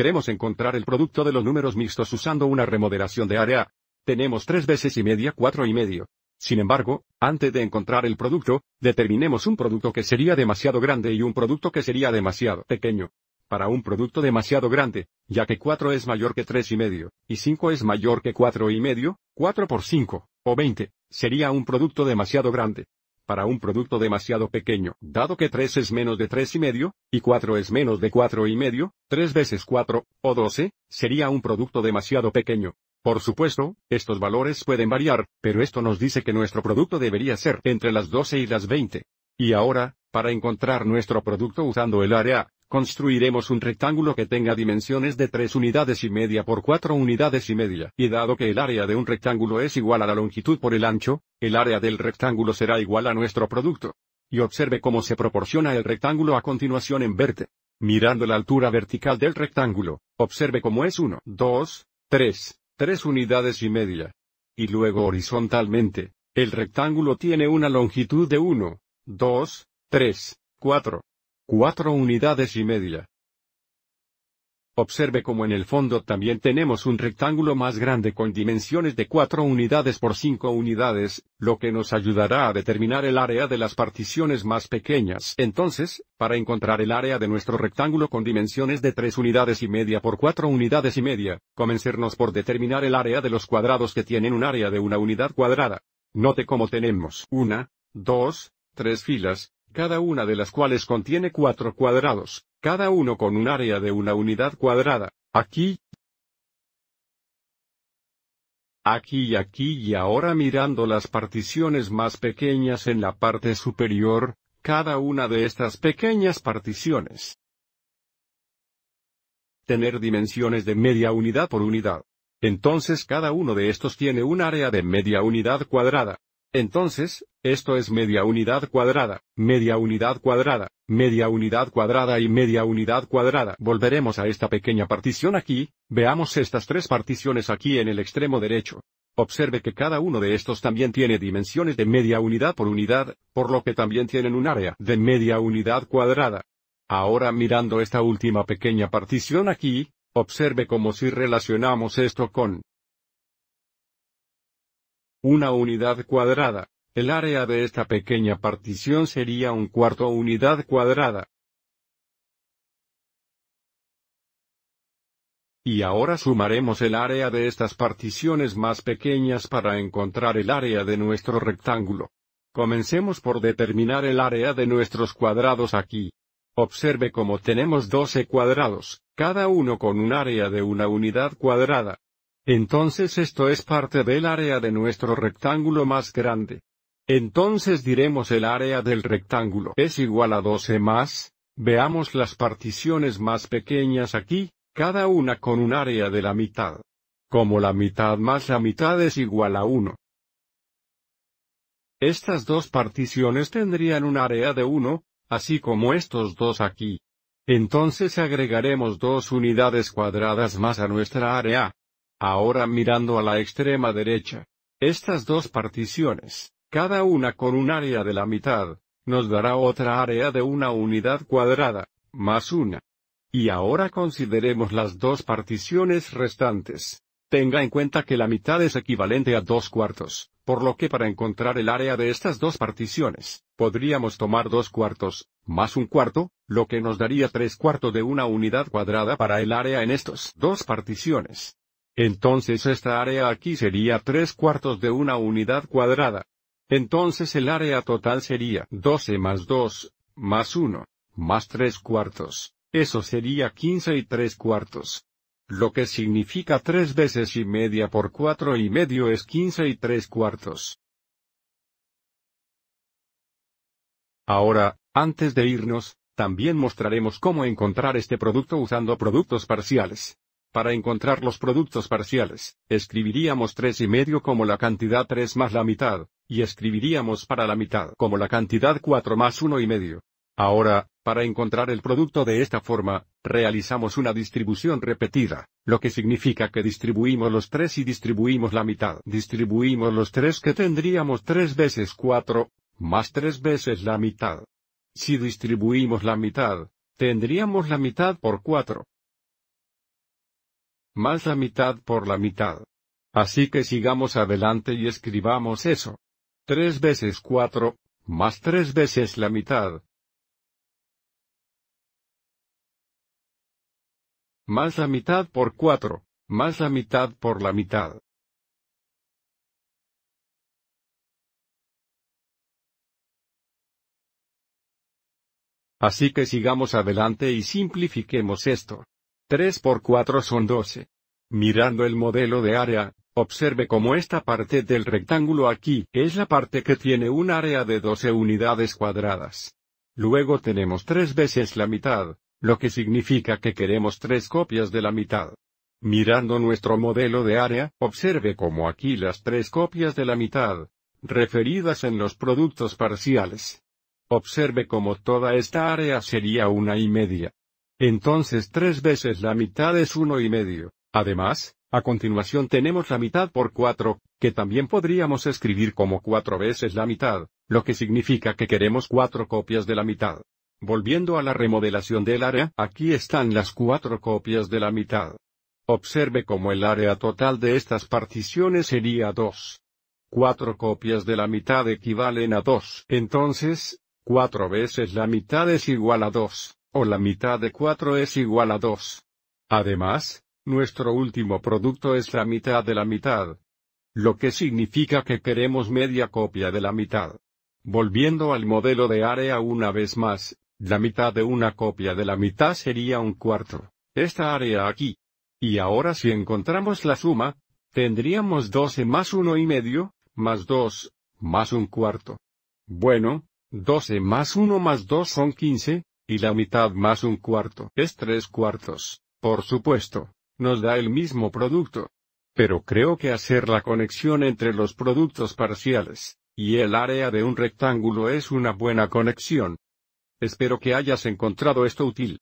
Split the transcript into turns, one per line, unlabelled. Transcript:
Queremos encontrar el producto de los números mixtos usando una remodelación de área. Tenemos tres veces y media, cuatro y medio. Sin embargo, antes de encontrar el producto, determinemos un producto que sería demasiado grande y un producto que sería demasiado pequeño. Para un producto demasiado grande, ya que 4 es mayor que 3 y medio, y 5 es mayor que 4 y medio, 4 por 5, o 20, sería un producto demasiado grande para un producto demasiado pequeño, dado que 3 es menos de 3 y medio, y 4 es menos de 4 y medio, 3 veces 4, o 12, sería un producto demasiado pequeño. Por supuesto, estos valores pueden variar, pero esto nos dice que nuestro producto debería ser entre las 12 y las 20. Y ahora, para encontrar nuestro producto usando el área Construiremos un rectángulo que tenga dimensiones de 3 unidades y media por 4 unidades y media. Y dado que el área de un rectángulo es igual a la longitud por el ancho, el área del rectángulo será igual a nuestro producto. Y observe cómo se proporciona el rectángulo a continuación en verde. Mirando la altura vertical del rectángulo, observe cómo es 1, 2, 3, 3 unidades y media. Y luego horizontalmente, el rectángulo tiene una longitud de 1, 2, 3, 4, Cuatro unidades y media. Observe como en el fondo también tenemos un rectángulo más grande con dimensiones de cuatro unidades por cinco unidades, lo que nos ayudará a determinar el área de las particiones más pequeñas. Entonces, para encontrar el área de nuestro rectángulo con dimensiones de tres unidades y media por cuatro unidades y media, comencernos por determinar el área de los cuadrados que tienen un área de una unidad cuadrada. Note cómo tenemos una, dos, tres filas, cada una de las cuales contiene cuatro cuadrados, cada uno con un área de una unidad cuadrada, aquí, aquí y aquí y ahora mirando las particiones más pequeñas en la parte superior, cada una de estas pequeñas particiones. Tener dimensiones de media unidad por unidad. Entonces cada uno de estos tiene un área de media unidad cuadrada, entonces, esto es media unidad cuadrada, media unidad cuadrada, media unidad cuadrada y media unidad cuadrada. Volveremos a esta pequeña partición aquí, veamos estas tres particiones aquí en el extremo derecho. Observe que cada uno de estos también tiene dimensiones de media unidad por unidad, por lo que también tienen un área de media unidad cuadrada. Ahora mirando esta última pequeña partición aquí, observe cómo si relacionamos esto con una unidad cuadrada. El área de esta pequeña partición sería un cuarto unidad cuadrada. Y ahora sumaremos el área de estas particiones más pequeñas para encontrar el área de nuestro rectángulo. Comencemos por determinar el área de nuestros cuadrados aquí. Observe cómo tenemos 12 cuadrados, cada uno con un área de una unidad cuadrada. Entonces esto es parte del área de nuestro rectángulo más grande. Entonces diremos el área del rectángulo es igual a 12 más, veamos las particiones más pequeñas aquí, cada una con un área de la mitad. Como la mitad más la mitad es igual a 1. Estas dos particiones tendrían un área de 1, así como estos dos aquí. Entonces agregaremos dos unidades cuadradas más a nuestra área, Ahora mirando a la extrema derecha. Estas dos particiones, cada una con un área de la mitad, nos dará otra área de una unidad cuadrada, más una. Y ahora consideremos las dos particiones restantes. Tenga en cuenta que la mitad es equivalente a dos cuartos, por lo que para encontrar el área de estas dos particiones, podríamos tomar dos cuartos, más un cuarto, lo que nos daría tres cuartos de una unidad cuadrada para el área en estos dos particiones. Entonces esta área aquí sería tres cuartos de una unidad cuadrada. Entonces el área total sería 12 más 2, más 1, más 3 cuartos. Eso sería 15 y 3 cuartos. Lo que significa 3 veces y media por 4 y medio es 15 y 3 cuartos. Ahora, antes de irnos, también mostraremos cómo encontrar este producto usando productos parciales. Para encontrar los productos parciales, escribiríamos 3 y medio como la cantidad 3 más la mitad, y escribiríamos para la mitad como la cantidad 4 más 1 y medio. Ahora, para encontrar el producto de esta forma, realizamos una distribución repetida, lo que significa que distribuimos los 3 y distribuimos la mitad. Distribuimos los tres que tendríamos 3 veces 4, más 3 veces la mitad. Si distribuimos la mitad, tendríamos la mitad por 4, más la mitad por la mitad. Así que sigamos adelante y escribamos eso. Tres veces cuatro, más tres veces la mitad. Más la mitad por cuatro, más la mitad por la mitad. Así que sigamos adelante y simplifiquemos esto. 3 por 4 son 12. Mirando el modelo de área, observe cómo esta parte del rectángulo aquí es la parte que tiene un área de 12 unidades cuadradas. Luego tenemos tres veces la mitad, lo que significa que queremos tres copias de la mitad. Mirando nuestro modelo de área, observe cómo aquí las tres copias de la mitad, referidas en los productos parciales. Observe cómo toda esta área sería una y media. Entonces tres veces la mitad es uno y medio. Además, a continuación tenemos la mitad por cuatro, que también podríamos escribir como cuatro veces la mitad, lo que significa que queremos cuatro copias de la mitad. Volviendo a la remodelación del área, aquí están las cuatro copias de la mitad. Observe cómo el área total de estas particiones sería 2. 4 copias de la mitad equivalen a 2, entonces, 4 veces la mitad es igual a 2 o la mitad de 4 es igual a 2. Además, nuestro último producto es la mitad de la mitad. Lo que significa que queremos media copia de la mitad. Volviendo al modelo de área una vez más, la mitad de una copia de la mitad sería un cuarto, esta área aquí. Y ahora si encontramos la suma, tendríamos 12 más uno y medio, más 2, más un cuarto. Bueno, 12 más 1 más 2 son 15, y la mitad más un cuarto es tres cuartos, por supuesto, nos da el mismo producto. Pero creo que hacer la conexión entre los productos parciales, y el área de un rectángulo es una buena conexión. Espero que hayas encontrado esto útil.